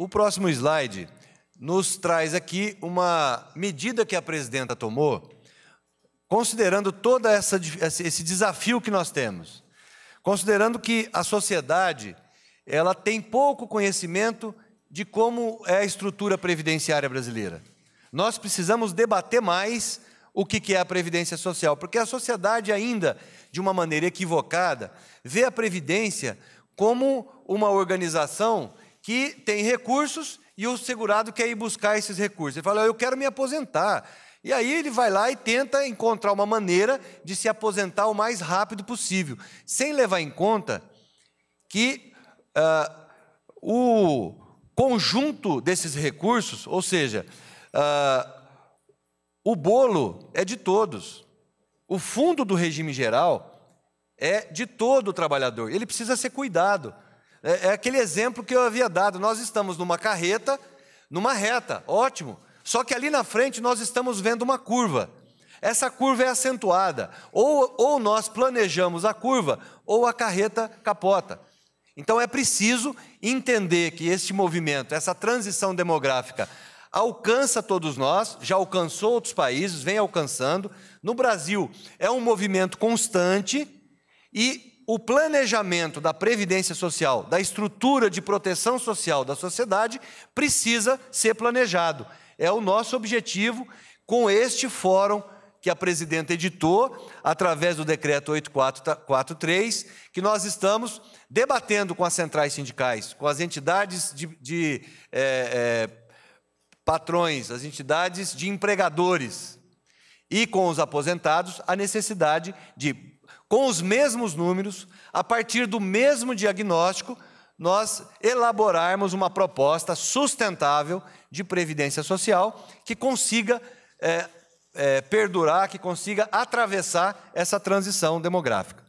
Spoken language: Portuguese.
O próximo slide nos traz aqui uma medida que a presidenta tomou, considerando todo essa, esse desafio que nós temos, considerando que a sociedade ela tem pouco conhecimento de como é a estrutura previdenciária brasileira. Nós precisamos debater mais o que é a previdência social, porque a sociedade ainda, de uma maneira equivocada, vê a previdência como uma organização que tem recursos e o segurado quer ir buscar esses recursos. Ele fala, eu quero me aposentar. E aí ele vai lá e tenta encontrar uma maneira de se aposentar o mais rápido possível, sem levar em conta que uh, o conjunto desses recursos, ou seja, uh, o bolo é de todos. O fundo do regime geral é de todo o trabalhador. Ele precisa ser cuidado. É, é aquele exemplo que eu havia dado. Nós estamos numa carreta, numa reta, ótimo. Só que ali na frente nós estamos vendo uma curva. Essa curva é acentuada. Ou, ou nós planejamos a curva, ou a carreta capota. Então é preciso entender que este movimento, essa transição demográfica, alcança todos nós, já alcançou outros países, vem alcançando. No Brasil, é um movimento constante, e o planejamento da previdência social, da estrutura de proteção social da sociedade, precisa ser planejado. É o nosso objetivo com este fórum que a presidenta editou, através do decreto 8443, que nós estamos debatendo com as centrais sindicais, com as entidades de, de é, é, patrões, as entidades de empregadores, e com os aposentados a necessidade de, com os mesmos números, a partir do mesmo diagnóstico, nós elaborarmos uma proposta sustentável de previdência social que consiga é, é, perdurar, que consiga atravessar essa transição demográfica.